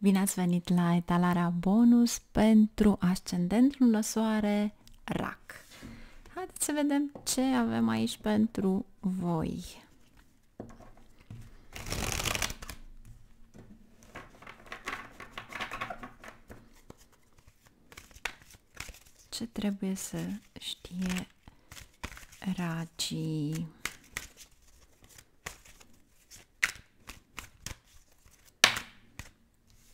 Bine ați venit la etalarea bonus pentru ascendentul lăsoare RAC. Haideți să vedem ce avem aici pentru voi. Ce trebuie să știe racii?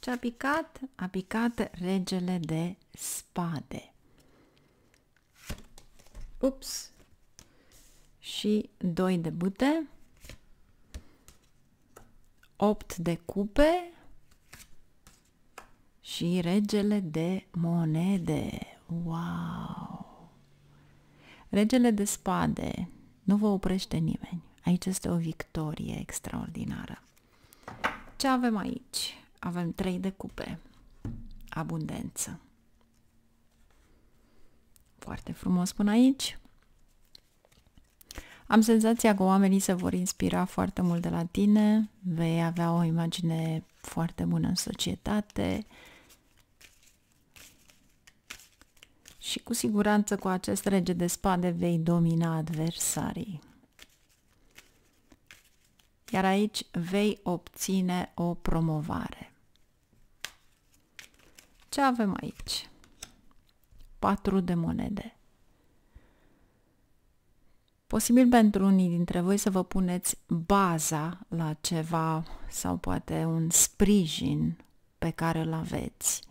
Ce a picat? A picat regele de spade. Ups! Și 2 de bute, 8 de cupe și regele de monede. Wow! Regele de spade. Nu vă oprește nimeni. Aici este o victorie extraordinară. Ce avem aici? avem trei de cupe. Abundență. Foarte frumos până aici. Am senzația că oamenii se vor inspira foarte mult de la tine, vei avea o imagine foarte bună în societate și cu siguranță cu acest rege de spade vei domina adversarii. Iar aici vei obține o promovare. Ce avem aici? 4 de monede. Posibil pentru unii dintre voi să vă puneți baza la ceva sau poate un sprijin pe care îl aveți.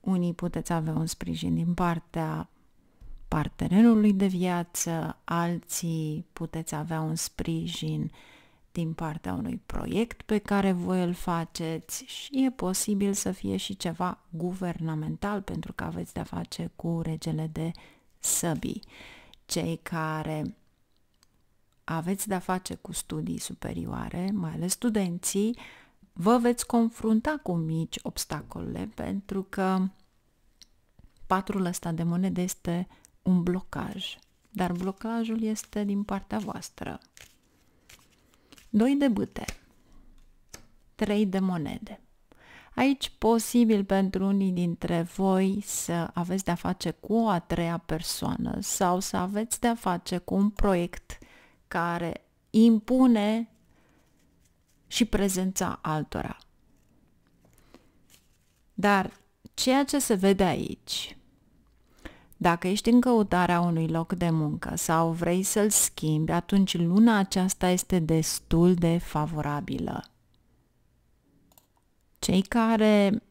Unii puteți avea un sprijin din partea partenerului de viață, alții puteți avea un sprijin din partea unui proiect pe care voi îl faceți și e posibil să fie și ceva guvernamental pentru că aveți de-a face cu regele de săbii. Cei care aveți de-a face cu studii superioare, mai ales studenții, vă veți confrunta cu mici obstacole pentru că patrul ăsta de monede este un blocaj, dar blocajul este din partea voastră, 2 de bâte, 3 de monede. Aici posibil pentru unii dintre voi să aveți de-a face cu o a treia persoană sau să aveți de-a face cu un proiect care impune și prezența altora. Dar ceea ce se vede aici dacă ești în căutarea unui loc de muncă sau vrei să-l schimbi, atunci luna aceasta este destul de favorabilă. Cei care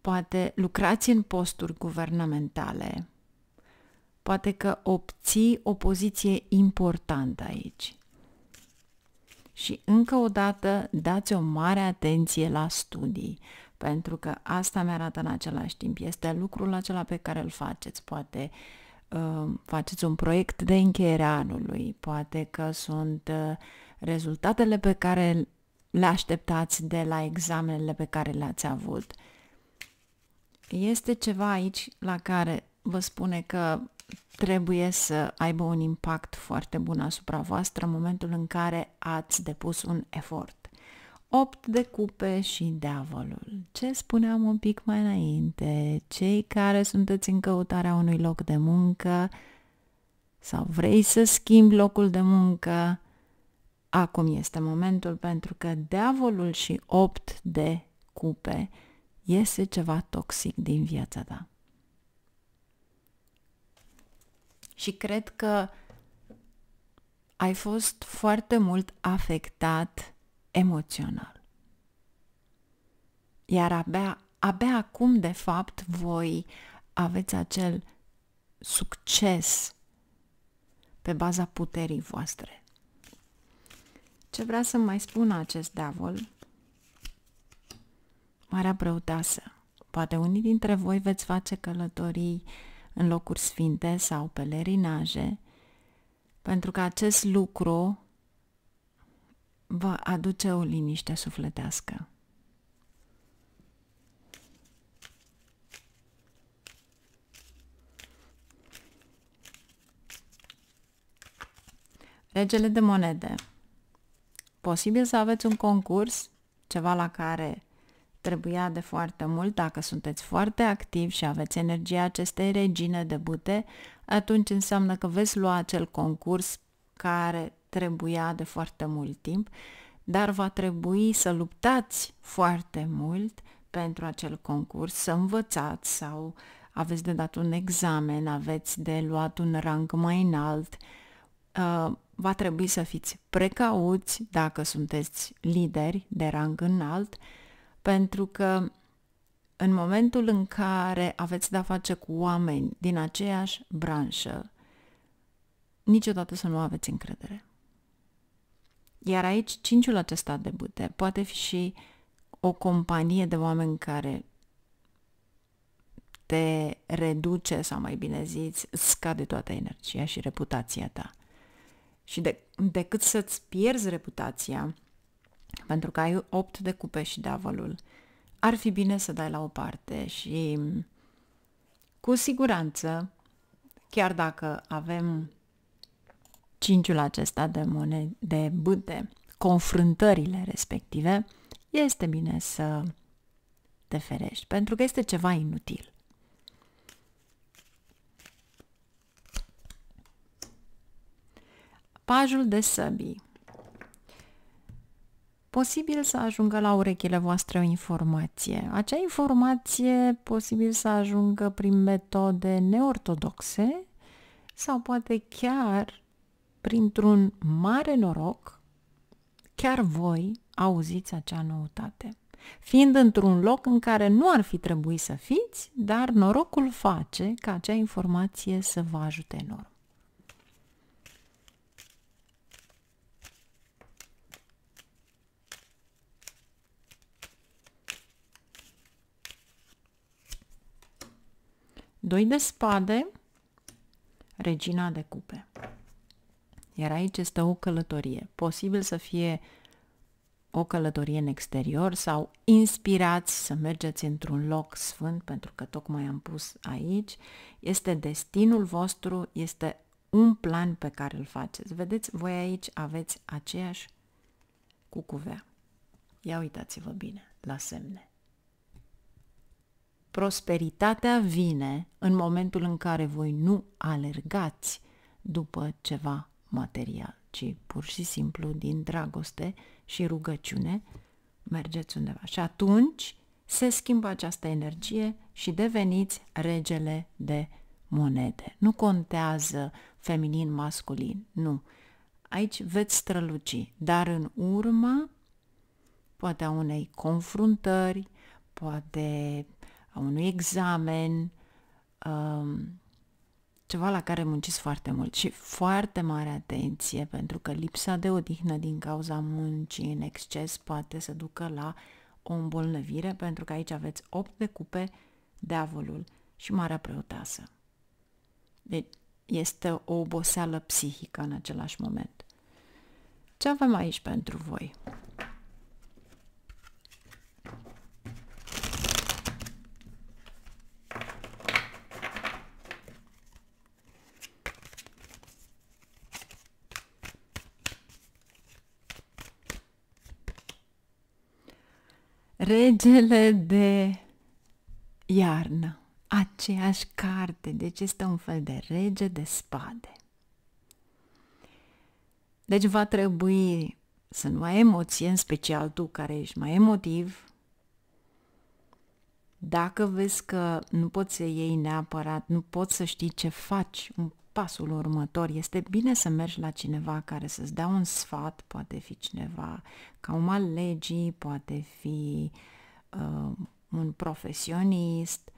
poate lucrați în posturi guvernamentale, poate că obții o poziție importantă aici. Și încă o dată dați o mare atenție la studii pentru că asta mi-arată în același timp. Este lucrul acela pe care îl faceți. Poate uh, faceți un proiect de încheiere anului, poate că sunt uh, rezultatele pe care le așteptați de la examenele pe care le-ați avut. Este ceva aici la care vă spune că trebuie să aibă un impact foarte bun asupra voastră în momentul în care ați depus un efort. 8 de cupe și diavolul. Ce spuneam un pic mai înainte, cei care sunteți în căutarea unui loc de muncă sau vrei să schimbi locul de muncă, acum este momentul pentru că diavolul și 8 de cupe iese ceva toxic din viața ta. Și cred că ai fost foarte mult afectat emoțional. Iar abia, abia acum, de fapt, voi aveți acel succes pe baza puterii voastre. Ce vrea să mai spună acest diavol? Marea preotasă. Poate unii dintre voi veți face călătorii în locuri sfinte sau pelerinaje, pentru că acest lucru vă aduce o liniște sufletească. Regele de monede. Posibil să aveți un concurs, ceva la care trebuia de foarte mult, dacă sunteți foarte activi și aveți energia acestei regine de bute, atunci înseamnă că veți lua acel concurs care trebuia de foarte mult timp, dar va trebui să luptați foarte mult pentru acel concurs, să învățați sau aveți de dat un examen, aveți de luat un rang mai înalt, uh, va trebui să fiți precauți dacă sunteți lideri de rang înalt, pentru că în momentul în care aveți de-a face cu oameni din aceeași branșă, niciodată să nu aveți încredere. Iar aici, cinciul acesta de bute poate fi și o companie de oameni care te reduce, sau mai bine zis, scade toată energia și reputația ta. Și de, decât să-ți pierzi reputația, pentru că ai opt de cupe și deavolul, ar fi bine să dai la o parte și cu siguranță, chiar dacă avem cinciul acesta de, monede, de bâte, confruntările respective, este bine să te ferești, pentru că este ceva inutil. Pajul de săbii. Posibil să ajungă la urechile voastre o informație. Acea informație posibil să ajungă prin metode neortodoxe sau poate chiar printr-un mare noroc, chiar voi auziți acea noutate, fiind într-un loc în care nu ar fi trebuit să fiți, dar norocul face ca acea informație să vă ajute enorm. Doi de spade, regina de cupe. Iar aici este o călătorie. Posibil să fie o călătorie în exterior sau inspirați să mergeți într-un loc sfânt, pentru că tocmai am pus aici, este destinul vostru, este un plan pe care îl faceți. Vedeți, voi aici aveți aceeași cucuvea. Ia uitați-vă bine la semne. Prosperitatea vine în momentul în care voi nu alergați după ceva material, ci pur și simplu din dragoste și rugăciune mergeți undeva. Și atunci se schimbă această energie și deveniți regele de monede. Nu contează feminin, masculin, nu. Aici veți străluci, dar în urma poate a unei confruntări, poate a unui examen, um, ceva la care munciți foarte mult și foarte mare atenție, pentru că lipsa de odihnă din cauza muncii în exces poate să ducă la o îmbolnăvire, pentru că aici aveți 8 de cupe, deavolul și marea preoteasă. Deci este o oboseală psihică în același moment. Ce avem aici pentru voi? Regele de iarnă, aceeași carte, deci este un fel de rege de spade. Deci va trebui să nu ai emoție, în special tu care ești mai emotiv, dacă vezi că nu poți să iei neapărat, nu poți să știi ce faci, un pasul următor. Este bine să mergi la cineva care să-ți dea un sfat, poate fi cineva ca un al legii, poate fi uh, un profesionist,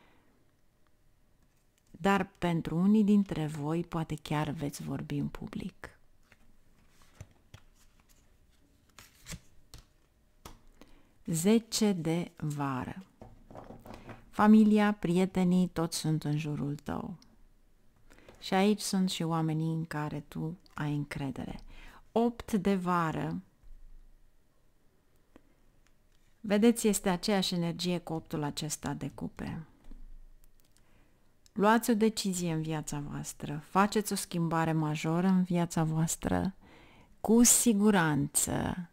dar pentru unii dintre voi poate chiar veți vorbi în public. Zece de vară. Familia, prietenii, toți sunt în jurul tău. Și aici sunt și oamenii în care tu ai încredere. 8 de vară. Vedeți, este aceeași energie cu optul acesta de cupe. Luați o decizie în viața voastră, faceți o schimbare majoră în viața voastră. Cu siguranță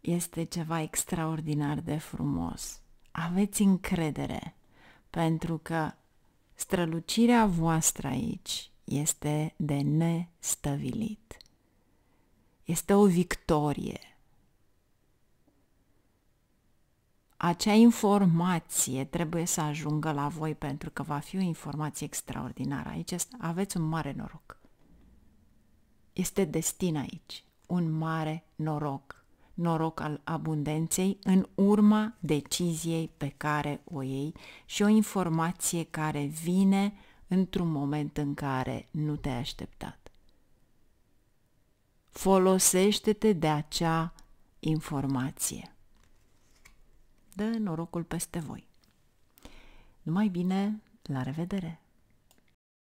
este ceva extraordinar de frumos. Aveți încredere, pentru că Strălucirea voastră aici este de nestăvilit. Este o victorie. Acea informație trebuie să ajungă la voi pentru că va fi o informație extraordinară. Aici aveți un mare noroc. Este destin aici, un mare noroc noroc al abundenței în urma deciziei pe care o iei și o informație care vine într-un moment în care nu te-ai așteptat. Folosește-te de acea informație. Dă norocul peste voi. Numai bine, la revedere!